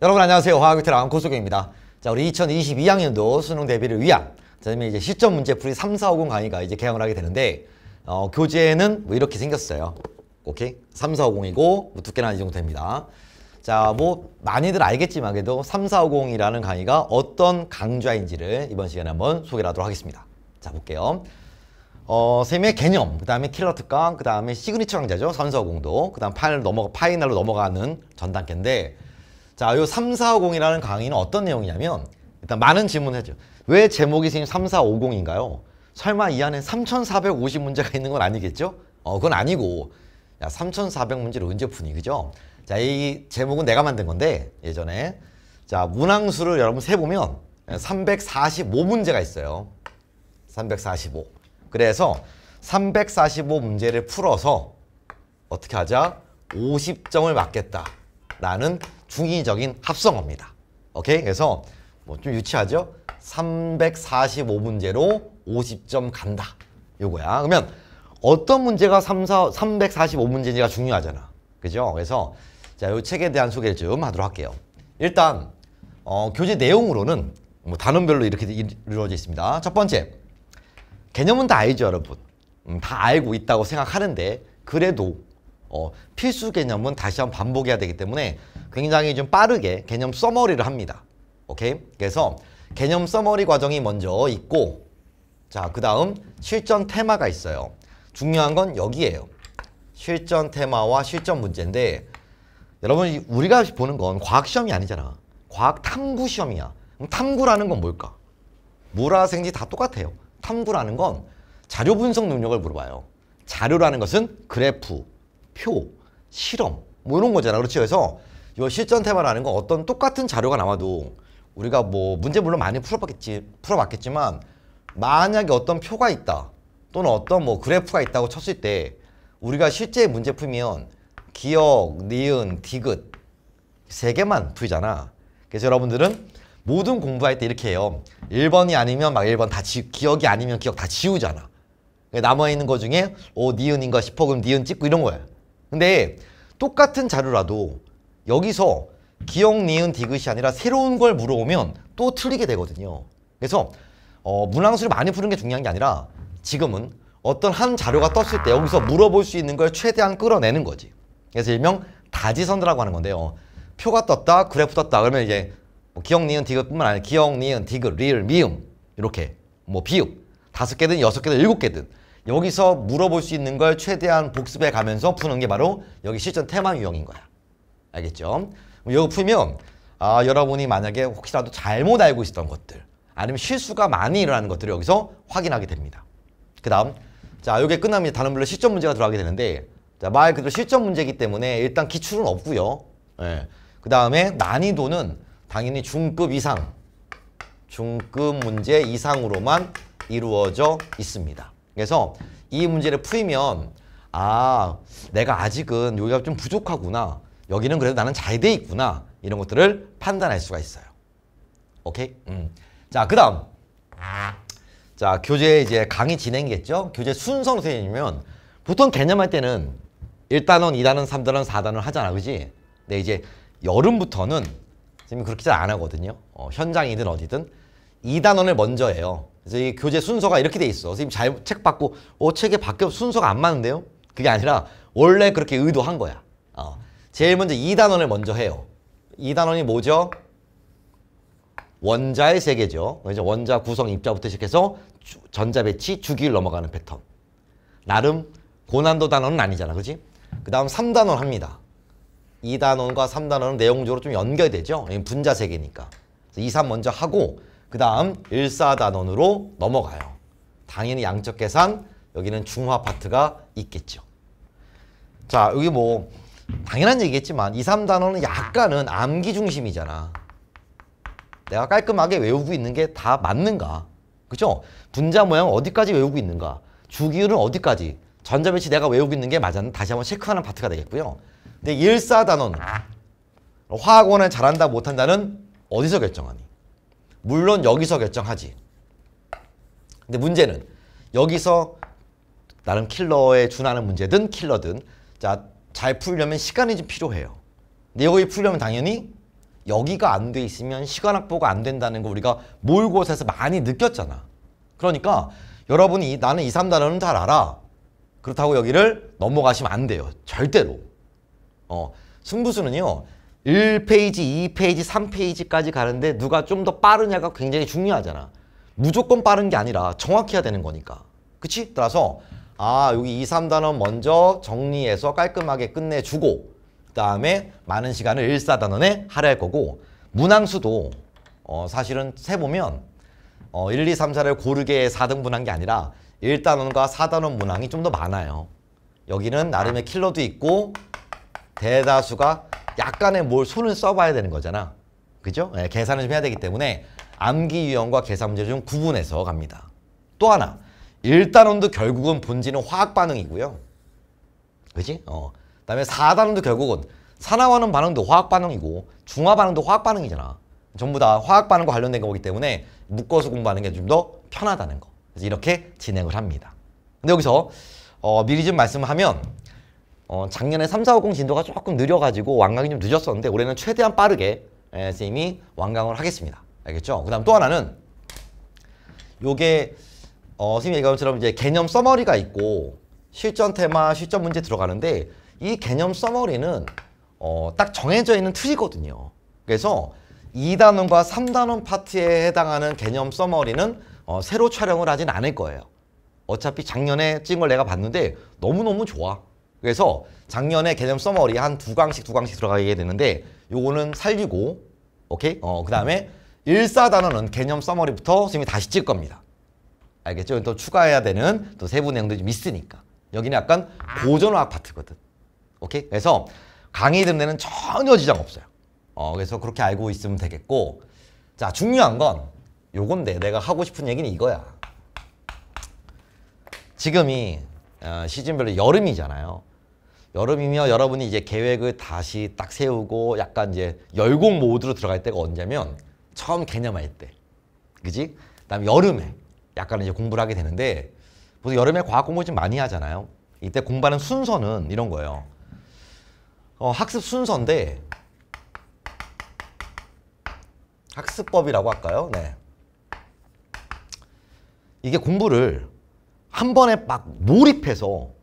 여러분 안녕하세요. 화학위틀 암고소경입니다 자, 우리 2022학년도 수능 대비를 위한 저는 이제 시점 문제 풀이 3, 4, 5공 강의가 이제 개항을 하게 되는데 어, 교재는 뭐 이렇게 생겼어요. 오케이? 3, 4, 5공이고 뭐 두께는 이 정도 됩니다. 자, 뭐 많이들 알겠지만 그래도 3, 4, 5공이라는 강의가 어떤 강좌인지를 이번 시간에 한번 소개를 하도록 하겠습니다. 자, 볼게요. 어, 셈의 개념, 그 다음에 킬러 특강, 그 다음에 시그니처 강좌죠. 선서공도, 그 다음 파이널 넘어가, 파이널로 넘어가는 전 단계인데, 자, 요 3450이라는 강의는 어떤 내용이냐면 일단 많은 질문을 해줘. 왜 제목이 지금 3450인가요? 설마 이 안에 3450문제가 있는 건 아니겠죠? 어, 그건 아니고 야, 3400문제를 언제 푸니, 그죠? 자, 이 제목은 내가 만든 건데 예전에 자, 문항수를 여러분 세보면 345문제가 있어요. 345. 그래서 345 문제를 풀어서 어떻게 하자? 50점을 맞겠다라는 중의적인 합성어입니다. 오케이? 그래서 뭐 좀 유치하죠? 345문제로 50점 간다. 요거야. 그러면 어떤 문제가 3, 4, 345문제인지가 중요하잖아. 그죠? 그래서 자, 요 책에 대한 소개를 좀 하도록 할게요. 일단 어, 교재 내용으로는 뭐 단원별로 이렇게 이루어져 있습니다. 첫 번째, 개념은 다 알죠, 여러분. 음, 다 알고 있다고 생각하는데 그래도 어, 필수 개념은 다시 한 번 반복해야 되기 때문에 굉장히 좀 빠르게 개념 써머리를 합니다. 오케이? 그래서 개념 써머리 과정이 먼저 있고 자, 그 다음 실전 테마가 있어요. 중요한 건 여기에요. 실전 테마와 실전 문제인데 여러분 우리가 보는 건 과학 시험이 아니잖아. 과학 탐구 시험이야. 그럼 탐구라는 건 뭘까? 뭐라 생지 다 똑같아요. 탐구라는 건 자료 분석 능력을 물어봐요. 자료라는 것은 그래프, 표, 실험 뭐 이런 거잖아. 그렇죠? 그래서 이 실전 테마라는 건 어떤 똑같은 자료가 나와도 우리가 뭐 문제 물론 많이 풀어봤겠지, 풀어봤겠지만 만약에 어떤 표가 있다 또는 어떤 뭐 그래프가 있다고 쳤을 때 우리가 실제 문제 풀면 기억, 니은, 디귿 세 개만 풀잖아. 그래서 여러분들은 모든 공부할 때 이렇게 해요. 1번이 아니면 막 1번 다 지, 기억이 아니면 기억 다 지우잖아. 그러니까 남아있는 것 중에 오 니은인가 싶어 그럼 니은 찍고 이런 거야. 근데 똑같은 자료라도 여기서 기억, 니은, 디귿이 아니라 새로운 걸 물어오면 또 틀리게 되거든요. 그래서 어, 문항수를 많이 푸는 게 중요한 게 아니라 지금은 어떤 한 자료가 떴을 때 여기서 물어볼 수 있는 걸 최대한 끌어내는 거지. 그래서 일명 다지선드라고 하는 건데요. 표가 떴다, 그래프 떴다 그러면 이제 뭐 기억, 니은, 디귿뿐만 아니라 기억, 니은, 디귿, 리을, 미음 이렇게 뭐 비읍 다섯 개든 여섯 개든 일곱 개든 여기서 물어볼 수 있는 걸 최대한 복습해 가면서 푸는 게 바로 여기 실전 테마 유형인 거야. 알겠죠? 이거 풀면 아, 여러분이 만약에 혹시라도 잘못 알고 있었던 것들 아니면 실수가 많이 일어나는 것들을 여기서 확인하게 됩니다. 그 다음 자 이게 끝납니다 다른 별로 실전 문제가 들어가게 되는데 자, 말 그대로 실전 문제이기 때문에 일단 기출은 없고요. 예. 그 다음에 난이도는 당연히 중급 이상 중급 문제 이상으로만 이루어져 있습니다. 그래서 이 문제를 풀면 아 내가 아직은 여기가 좀 부족하구나 여기는 그래도 나는 잘 돼 있구나 이런 것들을 판단할 수가 있어요. 오케이? 음. 자 그다음 자 교재 이제 강의 진행이겠죠? 교재 순서로 선생님이면 보통 개념할 때는 1단원, 2단원, 3단원, 4단원 하잖아 그지? 근데 이제 여름부터는 지금 그렇게 잘 안 하거든요. 어, 현장이든 어디든 2단원을 먼저 해요. 그래서 이 교재 순서가 이렇게 돼 있어. 선생님 잘책 받고 어 책에 밖에 순서가 안 맞는데요? 그게 아니라 원래 그렇게 의도한 거야. 어. 제일 먼저 2단원을 먼저 해요. 2단원이 뭐죠? 원자의 세계죠. 이제 원자 구성 입자부터 시작해서 주, 전자 배치 주기를 넘어가는 패턴. 나름 고난도 단원은 아니잖아. 그지? 그 다음 3단원 합니다. 2단원과3단원은 내용적으로 좀 연결되죠. 분자 세계니까. 2, 3 먼저 하고 그 다음 일사단원으로 넘어가요. 당연히 양적 계산 여기는 중화 파트가 있겠죠. 자 여기 뭐 당연한 얘기겠지만 2, 3단원은 약간은 암기 중심이잖아. 내가 깔끔하게 외우고 있는 게 다 맞는가? 그죠? 분자 모양 어디까지 외우고 있는가? 주기율은 어디까지? 전자배치 내가 외우고 있는 게 맞았나? 다시 한번 체크하는 파트가 되겠고요. 근데 일사단원 화학원을 잘한다 못한다는 어디서 결정하니? 물론 여기서 결정하지. 근데 문제는 여기서 나름 킬러에 준하는 문제든 킬러든 자, 잘 풀려면 시간이 좀 필요해요. 근데 여기 풀려면 당연히 여기가 안 돼 있으면 시간 확보가 안 된다는 거 우리가 모고에서 많이 느꼈잖아. 그러니까 여러분이 나는 2, 3단어는 잘 알아. 그렇다고 여기를 넘어가시면 안 돼요. 절대로. 어, 승부수는요. 1페이지, 2페이지, 3페이지까지 가는데 누가 좀 더 빠르냐가 굉장히 중요하잖아. 무조건 빠른 게 아니라 정확해야 되는 거니까. 그치? 따라서 아 여기 2, 3단원 먼저 정리해서 깔끔하게 끝내주고 그 다음에 많은 시간을 1, 4단원에 할애할 거고 문항수도 어, 사실은 세보면 어, 1, 2, 3, 4를 고르게 4등분한 게 아니라 1단원과 4단원 문항이 좀 더 많아요. 여기는 나름의 킬러도 있고 대다수가 약간의 뭘 손을 써봐야 되는 거잖아. 그죠? 네, 계산을 좀 해야 되기 때문에 암기 유형과 계산 문제를 좀 구분해서 갑니다. 또 하나, 일단원도 결국은 본질은 화학 반응이고요. 그지? 어. 그 다음에 사단원도 결국은 산화반는 반응도 화학 반응이고 중화 반응도 화학 반응이잖아. 전부 다 화학 반응과 관련된 거기 때문에 묶어서 공부하는 게 좀 더 편하다는 거. 그래서 이렇게 진행을 합니다. 근데 여기서 어, 미리 좀 말씀하면 을 어, 작년에 3,4,5,0 진도가 조금 느려가지고 완강이 좀 늦었었는데 올해는 최대한 빠르게 예, 선생님이 완강을 하겠습니다. 알겠죠? 그 다음 또 하나는 요게 어, 선생님 이 얘기한 것처럼 이제 개념 서머리가 있고 실전 테마, 실전 문제 들어가는데 이 개념 서머리는 어, 딱 정해져 있는 틀이거든요. 그래서 2단원과 3단원 파트에 해당하는 개념 서머리는 어, 새로 촬영을 하진 않을 거예요. 어차피 작년에 찍은 걸 내가 봤는데 너무너무 좋아. 그래서 작년에 개념 서머리 한 두 강씩 두 강씩 들어가게 되는데 요거는 살리고 오케이? 어, 그다음에 일사 단어는 개념 서머리부터 선생님이 다시 찍을 겁니다. 알겠죠? 또 추가해야 되는 또 세부 내용들이 좀 있으니까. 여기는 약간 고전화 파트거든. 오케이? 그래서 강의 듣는 데는 전혀 지장 없어요. 어, 그래서 그렇게 알고 있으면 되겠고 자, 중요한 건 요건데 내가 하고 싶은 얘기는 이거야. 지금이 어, 시즌별로 여름이잖아요. 여름이며 여러분이 이제 계획을 다시 딱 세우고 약간 이제 열공 모드로 들어갈 때가 언제면 냐 처음 개념할 때. 그지? 그다음에 여름에 약간 이제 공부를 하게 되는데 보통 여름에 과학 공부 좀 많이 하잖아요. 이때 공부하는 순서는 이런 거예요. 어, 학습 순서인데 학습법이라고 할까요? 네. 이게 공부를 한 번에 막 몰입해서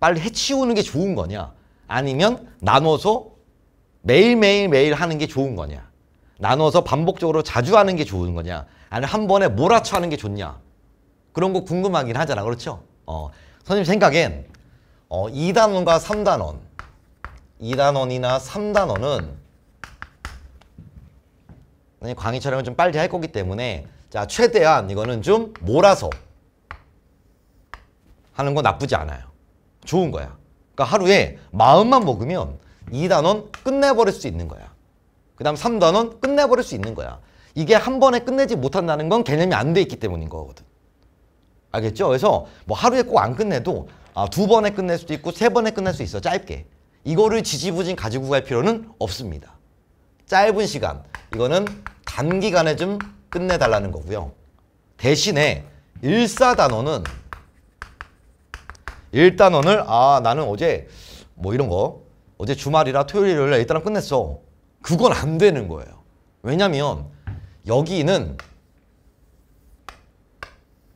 빨리 해치우는 게 좋은 거냐? 아니면 나눠서 매일매일 매일 하는 게 좋은 거냐? 나눠서 반복적으로 자주 하는 게 좋은 거냐? 아니면 한 번에 몰아쳐 하는 게 좋냐? 그런 거 궁금하긴 하잖아. 그렇죠? 어, 선생님 생각엔 어, 2단원과 3단원 2단원이나 3단원은 강의 촬영을 좀 빨리 할 거기 때문에 자 최대한 이거는 좀 몰아서 하는 건 나쁘지 않아요. 좋은 거야. 그러니까 하루에 마음만 먹으면 2단원 끝내버릴 수 있는 거야. 그 다음 3단원 끝내버릴 수 있는 거야. 이게 한 번에 끝내지 못한다는 건 개념이 안 돼 있기 때문인 거거든. 알겠죠? 그래서 뭐 하루에 꼭 안 끝내도 아, 두 번에 끝낼 수도 있고 세 번에 끝낼 수 있어 짧게. 이거를 지지부진 가지고 갈 필요는 없습니다. 짧은 시간 이거는 단기간에 좀 끝내달라는 거고요. 대신에 1사단원은 일단 오늘 아 나는 어제 뭐 이런 거 어제 주말이라 토요일 일요일 날 일단은 끝냈어. 그건 안 되는 거예요. 왜냐면 여기는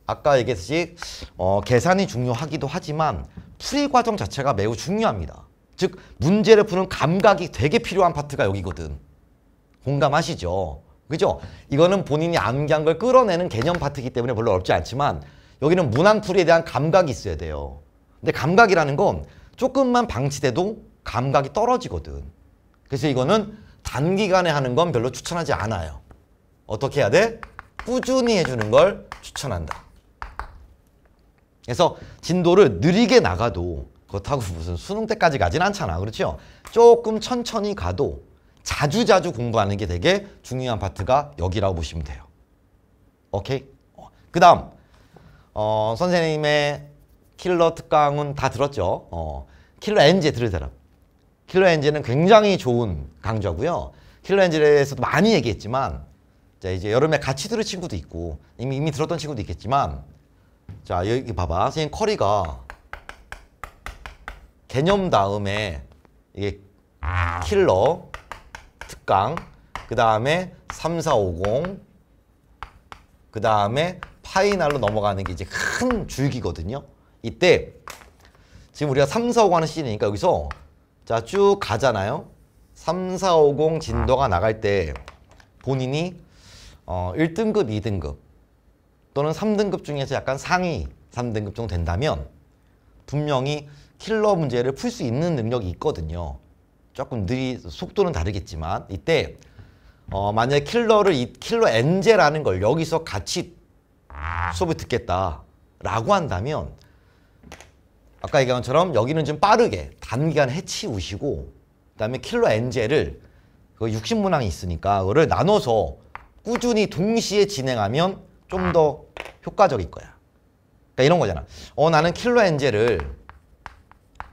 아까 얘기했듯이 어, 계산이 중요하기도 하지만 풀이 과정 자체가 매우 중요합니다. 즉 문제를 푸는 감각이 되게 필요한 파트가 여기거든. 공감하시죠? 그죠? 이거는 본인이 암기한 걸 끌어내는 개념 파트이기 때문에 별로 어렵지 않지만 여기는 문항 풀이에 대한 감각이 있어야 돼요. 근데 감각이라는 건 조금만 방치돼도 감각이 떨어지거든. 그래서 이거는 단기간에 하는 건 별로 추천하지 않아요. 어떻게 해야 돼? 꾸준히 해주는 걸 추천한다. 그래서 진도를 느리게 나가도 그렇다고 무슨 수능 때까지 가진 않잖아. 그렇죠? 조금 천천히 가도 자주자주 자주 공부하는 게 되게 중요한 파트가 여기라고 보시면 돼요. 오케이? 어, 그 다음 어, 선생님의 킬러 특강은 다 들었죠. 어, 킬러 엔젤 들으더라. 킬러 엔진은 굉장히 좋은 강좌고요. 킬러 엔진에대해서도 많이 얘기했지만 자 이제 여름에 같이 들은 친구도 있고 이미 이미 들었던 친구도 있겠지만 자 여기 봐봐 선생님 커리가 개념 다음에 이게 킬러 특강 그 다음에 3450그 다음에 파이널로 넘어가는 게 이제 큰 줄기거든요. 이때 지금 우리가 3 4 5가하는 시즌이니까 여기서 자쭉 가잖아요. 3450 진도가 나갈 때 본인이 어 1등급, 2등급 또는 3등급 중에서 약간 상위 3등급 정도 된다면 분명히 킬러 문제를 풀 수 있는 능력이 있거든요. 조금 느리 속도는 다르겠지만 이때 어 만약에 킬러를 이 킬러 엔제라는 걸 여기서 같이 수업을 듣겠다라고 한다면 아까 얘기한 것처럼 여기는 좀 빠르게 단기간 해치우시고 그다음에 킬러 엔젤을 그 60문항이 있으니까 그거를 나눠서 꾸준히 동시에 진행하면 좀 더 효과적일 거야. 그러니까 이런 거잖아. 어 나는 킬러 엔젤을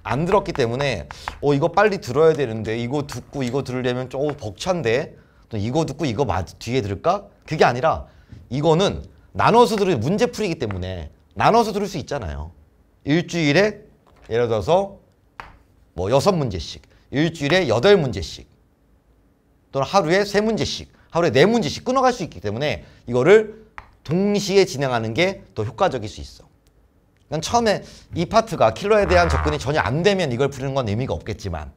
안 들었기 때문에 어 이거 빨리 들어야 되는데 이거 듣고 이거 들으려면 조금 어, 벅찬데 또 이거 듣고 이거 뒤에 들을까? 그게 아니라 이거는 나눠서 들을 문제풀이기 때문에 나눠서 들을 수 있잖아요. 일주일에 예를 들어서 뭐 여섯 문제씩 일주일에 여덟 문제씩 또는 하루에 세 문제씩 하루에 네 문제씩 끊어갈 수 있기 때문에 이거를 동시에 진행하는 게 더 효과적일 수 있어. 난 처음에 이 파트가 킬러에 대한 접근이 전혀 안 되면 이걸 부르는 건 의미가 없겠지만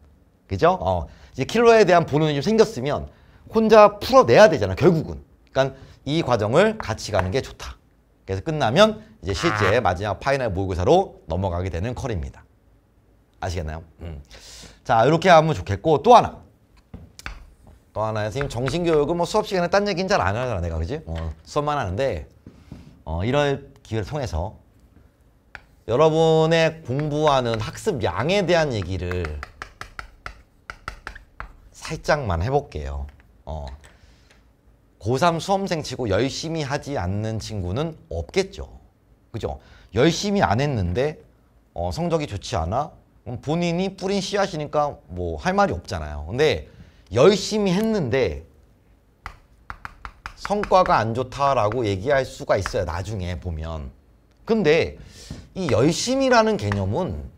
그죠? 어, 이제 킬러에 대한 보론이 좀 생겼으면 혼자 풀어내야 되잖아 결국은. 그러니까 이 과정을 같이 가는 게 좋다. 그래서 끝나면 이제 실제 아. 마지막 파이널 모의고사로 넘어가게 되는 컬입니다. 아시겠나요? 음. 자 이렇게 하면 좋겠고 또 하나 또 하나 선생님 정신교육은 뭐 수업 시간에 딴 얘기는 잘안 하잖아 내가 그지? 어, 수업만 하는데 어, 이런 기회를 통해서 여러분의 공부하는 학습 량에 대한 얘기를 살짝만 해볼게요. 어, 고3 수험생 치고 열심히 하지 않는 친구는 없겠죠. 그죠? 열심히 안 했는데 어, 성적이 좋지 않아? 본인이 뿌린 씨앗이니까 뭐 할 말이 없잖아요. 근데 열심히 했는데 성과가 안 좋다라고 얘기할 수가 있어요. 나중에 보면. 근데 이 열심이라는 개념은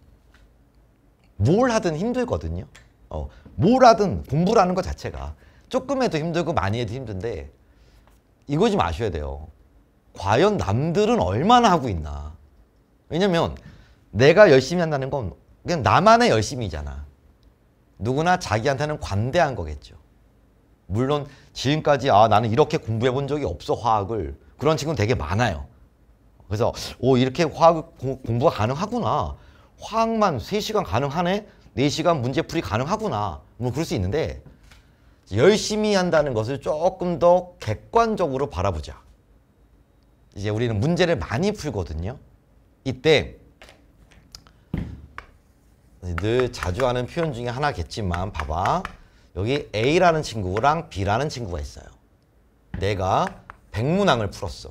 뭘 하든 힘들거든요. 어, 뭘 하든 공부라는 것 자체가 조금 해도 힘들고 많이 해도 힘든데 이거 좀 아셔야 돼요. 과연 남들은 얼마나 하고 있나. 왜냐면 내가 열심히 한다는 건 그냥 나만의 열심이잖아. 누구나 자기한테는 관대한 거겠죠. 물론 지금까지 아 나는 이렇게 공부해 본 적이 없어 화학을 그런 친구는 되게 많아요. 그래서 오 이렇게 화학 공, 부가 가능하구나. 화학만 3시간 가능하네. 4시간 문제풀이 가능하구나. 뭐 그럴 수 있는데 열심히 한다는 것을 조금 더 객관적으로 바라보자. 이제 우리는 문제를 많이 풀거든요. 이때 늘 자주 하는 표현 중에 하나겠지만 봐봐. 여기 A라는 친구랑 B라는 친구가 있어요. 내가 백문항을 풀었어.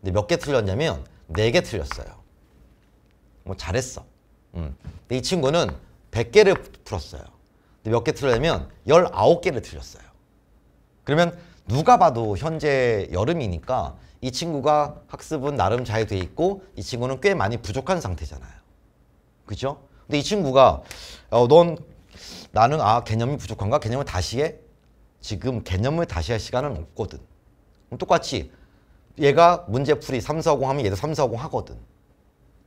근데 몇 개 틀렸냐면 네개 틀렸어요. 뭐 잘했어. 음. 근데 이 친구는 백개를 풀었어요. 몇개 틀려면 19개를 틀렸어요. 그러면 누가 봐도 현재 여름이니까 이 친구가 학습은 나름 잘 돼 있고 이 친구는 꽤 많이 부족한 상태잖아요. 그죠? 근데 이 친구가 어, 넌 나는 아 개념이 부족한가? 개념을 다시 해? 지금 개념을 다시 할 시간은 없거든. 똑같이 얘가 문제풀이 340 하면 얘도 340 하거든.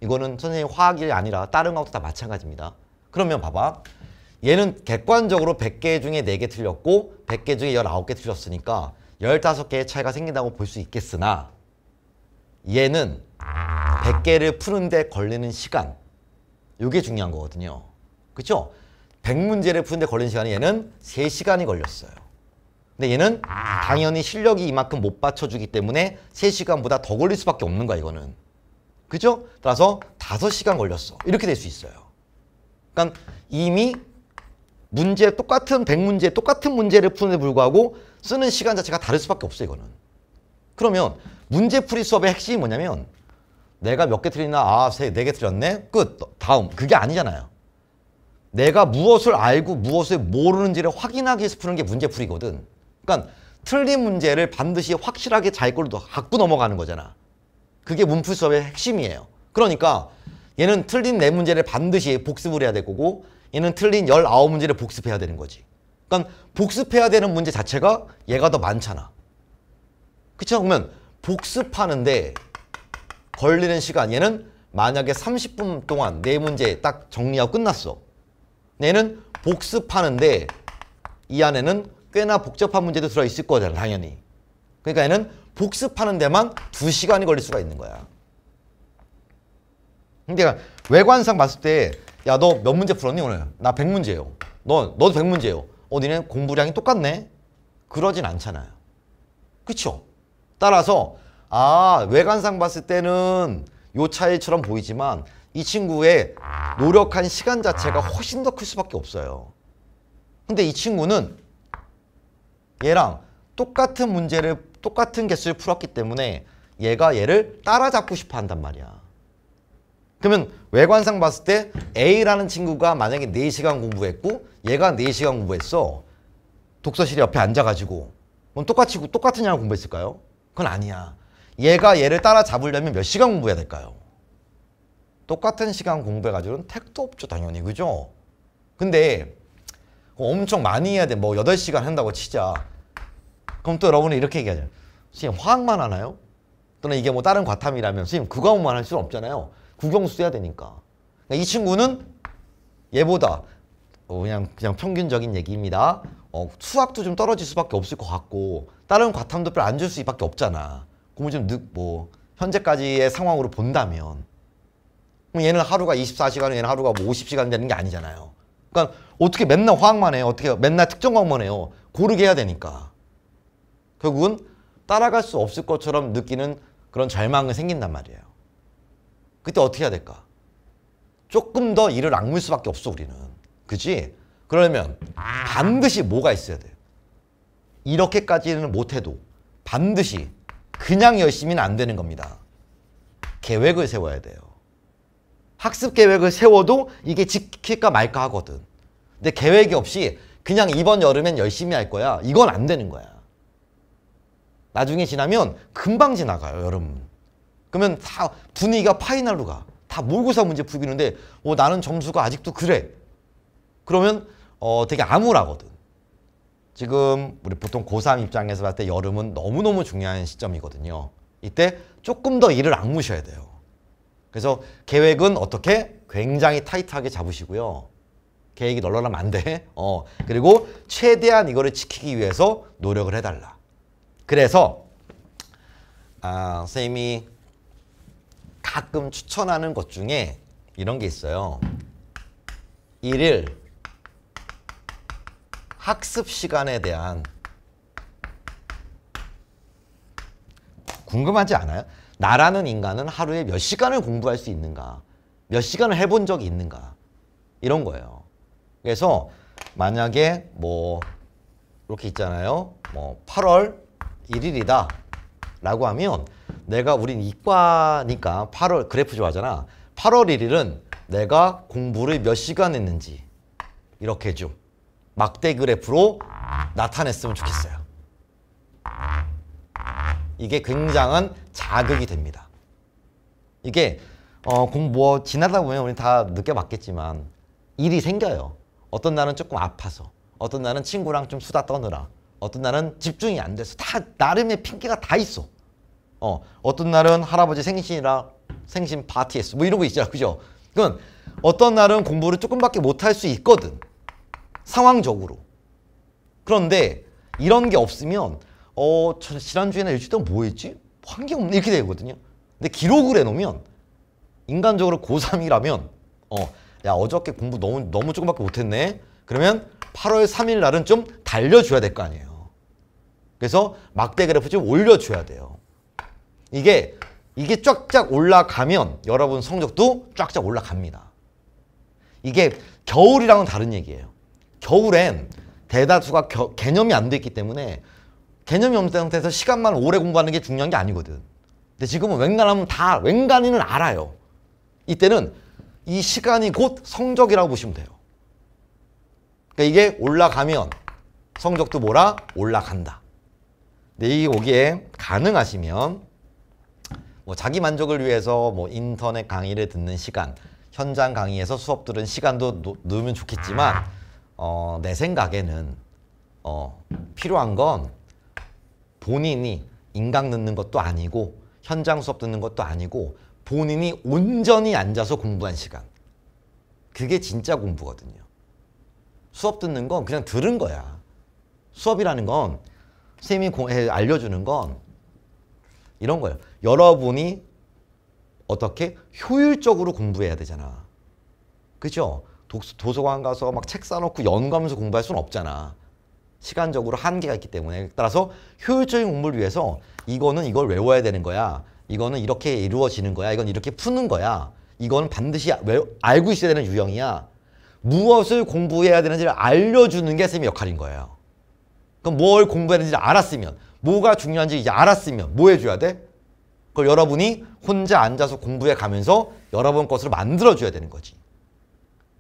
이거는 선생님 화학이 아니라 다른 것도 다 마찬가지입니다. 그러면 봐봐. 얘는 객관적으로 100개 중에 4개 틀렸고 100개 중에 19개 틀렸으니까 15개의 차이가 생긴다고 볼 수 있겠으나 얘는 100개를 푸는데 걸리는 시간 이게 중요한 거거든요. 그렇죠? 100문제를 푸는데 걸리는 시간이 얘는 3시간이 걸렸어요. 근데 얘는 당연히 실력이 이만큼 못 받쳐주기 때문에 3시간보다 더 걸릴 수밖에 없는 거야 이거는. 그죠? 따라서 5시간 걸렸어. 이렇게 될 수 있어요. 그러니까 이미 문제 똑같은 1 0 0문제 똑같은 문제를 푸는데 불구하고 쓰는 시간 자체가 다를 수밖에 없어 요 이거는. 그러면 문제풀이 수업의 핵심이 뭐냐면 내가 몇 개 틀리나 아, 세, 네 개 틀렸네. 끝. 다음. 그게 아니잖아요. 내가 무엇을 알고 무엇을 모르는지를 확인하기 위해서 푸는 게 문제풀이거든. 그러니까 틀린 문제를 반드시 확실하게 자기걸 갖고 넘어가는 거잖아. 그게 문풀 수업의 핵심이에요. 그러니까 얘는 틀린 내 네 문제를 반드시 복습을 해야 될 거고 얘는 틀린 19문제를 복습해야 되는 거지. 그러니까 복습해야 되는 문제 자체가 얘가 더 많잖아. 그렇죠? 그러면 복습하는데 걸리는 시간 얘는 만약에 30분 동안 네 문제 딱 정리하고 끝났어. 얘는 복습하는데 이 안에는 꽤나 복잡한 문제도 들어있을 거잖아 당연히. 그러니까 얘는 복습하는 데만 두시간이 걸릴 수가 있는 거야. 근데 외관상 봤을 때 야너몇 문제 풀었니 오늘? 나 백문제예요 너, 너도 백문제예요 어 니네 공부량이 똑같네? 그러진 않잖아요 그쵸? 따라서 아 외관상 봤을 때는 요 차이처럼 보이지만 이 친구의 노력한 시간 자체가 훨씬 더 클 수밖에 없어요 근데 이 친구는 얘랑 똑같은 문제를 똑같은 개수를 풀었기 때문에 얘가 얘를 따라잡고 싶어 한단 말이야 그러면 외관상 봤을 때 A라는 친구가 만약에 4시간 공부했고 얘가 4시간 공부했어. 독서실 옆에 앉아가지고 그럼 똑같이 똑같은 양을 공부했을까요? 그건 아니야. 얘가 얘를 따라잡으려면 몇 시간 공부해야 될까요? 똑같은 시간 공부해가지고는 택도 없죠 당연히 그죠? 근데 엄청 많이 해야 돼. 뭐 8시간 한다고 치자. 그럼 또 여러분이 이렇게 얘기하죠. 잖 선생님 화학만 하나요? 또는 이게 뭐 다른 과탐이라면 선생님 그과목만 할 수는 없잖아요. 구경수 써야 되니까. 그러니까 이 친구는 얘보다 어 그냥 그냥 평균적인 얘기입니다. 어, 수학도 좀 떨어질 수밖에 없을 것 같고 다른 과탐도별 로안줄 수밖에 없잖아. 그러좀늦 뭐 현재까지의 상황으로 본다면 그럼 얘는 하루가 24시간, 얘는 하루가 뭐 50시간 되는 게 아니잖아요. 그러니까 어떻게 맨날 화학만 해요? 어떻게 맨날 특정 과목만 해요? 고르게 해야 되니까. 결국은 따라갈 수 없을 것처럼 느끼는 그런 절망이 생긴단 말이에요. 그때 어떻게 해야 될까? 조금 더 일을 악물 수밖에 없어 우리는. 그지? 그러면 반드시 뭐가 있어야 돼요. 이렇게까지는 못해도 반드시 그냥 열심히는 안 되는 겁니다. 계획을 세워야 돼요. 학습 계획을 세워도 이게 지킬까 말까 하거든. 근데 계획이 없이 그냥 이번 여름엔 열심히 할 거야. 이건 안 되는 거야. 나중에 지나면 금방 지나가요, 여름 그러면 다 분위기가 파이널로 가. 다 모의고사 문제 풀기는데 어, 나는 점수가 아직도 그래. 그러면 어, 되게 암울하거든. 지금 우리 보통 고3 입장에서 봤을 때 여름은 너무너무 중요한 시점이거든요. 이때 조금 더 일을 악무셔야 돼요. 그래서 계획은 어떻게? 굉장히 타이트하게 잡으시고요. 계획이 널널하면 안 돼. 어, 그리고 최대한 이거를 지키기 위해서 노력을 해달라. 그래서 아, 선생님이 가끔 추천하는 것 중에 이런 게 있어요. 일일 학습 시간에 대한 궁금하지 않아요? 나라는 인간은 하루에 몇 시간을 공부할 수 있는가? 몇 시간을 해본 적이 있는가? 이런 거예요. 그래서 만약에 뭐 이렇게 있잖아요. 뭐 8월 1일이다 라고 하면 내가 우린 이과니까 8월 그래프 좋아하잖아. 8월 1일은 내가 공부를 몇 시간 했는지 이렇게 좀 막대 그래프로 나타냈으면 좋겠어요. 이게 굉장한 자극이 됩니다. 이게 어, 공뭐 지나다 보면 우리 다 느껴봤겠지만 일이 생겨요. 어떤 날은 조금 아파서, 어떤 날은 친구랑 좀 수다 떠느라, 어떤 날은 집중이 안 돼서 다 나름의 핑계가 다 있어. 어, 어떤 날은 할아버지 생신이라 생신 파티했어. 뭐 이런 거 있잖아. 그죠? 그건 어떤 날은 공부를 조금밖에 못할 수 있거든. 상황적으로. 그런데 이런 게 없으면 어, 저 지난주에나 일주일 동안 뭐 했지? 한게 없네. 이렇게 되거든요. 근데 기록을 해놓으면 인간적으로 고3이라면 어, 야, 어저께 공부 너무, 너무 조금밖에 못했네. 그러면 8월 3일 날은 좀 달려줘야 될 거 아니에요. 그래서 막대 그래프 좀 올려줘야 돼요. 이게 이게 쫙쫙 올라가면 여러분 성적도 쫙쫙 올라갑니다. 이게 겨울이랑은 다른 얘기예요. 겨울엔 대다수가 겨, 개념이 안돼기 때문에 개념이 없는 상태에서 시간만 오래 공부하는 게 중요한 게 아니거든. 근데 지금은 웬간하면 다 웬간이는 알아요. 이때는 이 시간이 곧 성적이라고 보시면 돼요. 그러니까 이게 올라가면 성적도 뭐라? 올라간다. 근데 이기에 가능하시면 뭐 자기 만족을 위해서 뭐 인터넷 강의를 듣는 시간, 현장 강의에서 수업 들은 시간도 넣 으면 좋겠지만 어, 내 생각에는 어, 필요한 건 본인이 인강 듣는 것도 아니고 현장 수업 듣는 것도 아니고 본인이 온전히 앉아서 공부한 시간. 그게 진짜 공부거든요. 수업 듣는 건 그냥 들은 거야. 수업이라는 건 선생님이 알려주는 건 이런 거예요. 여러분이 어떻게 효율적으로 공부해야 되잖아. 그죠? 도서관 가서 막책 사놓고 연하면서 공부할 수는 없잖아. 시간적으로 한계가 있기 때문에 따라서 효율적인 공부를 위해서 이거는 이걸 외워야 되는 거야. 이거는 이렇게 이루어지는 거야. 이건 이렇게 푸는 거야. 이거는 반드시 알고 있어야 되는 유형이야. 무엇을 공부해야 되는지를 알려주는 게 쌤의 역할인 거예요. 그럼 뭘 공부해야 되는지 알았으면 뭐가 중요한지 이제 알았으면 뭐 해줘야 돼? 그걸 여러분이 혼자 앉아서 공부해 가면서 여러분 것으로 만들어줘야 되는 거지.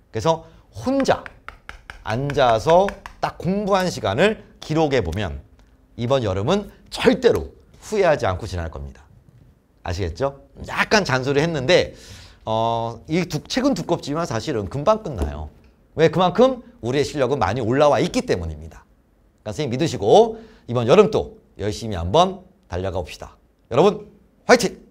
그래서 혼자 앉아서 딱 공부한 시간을 기록해 보면 이번 여름은 절대로 후회하지 않고 지날 겁니다. 아시겠죠? 약간 잔소리 했는데 어, 이 두, 책은 두껍지만 사실은 금방 끝나요. 왜 그만큼 우리의 실력은 많이 올라와 있기 때문입니다. 그러니까 선생님 믿으시고 이번 여름 도 열심히 한번 달려가 봅시다. 여러분 화이팅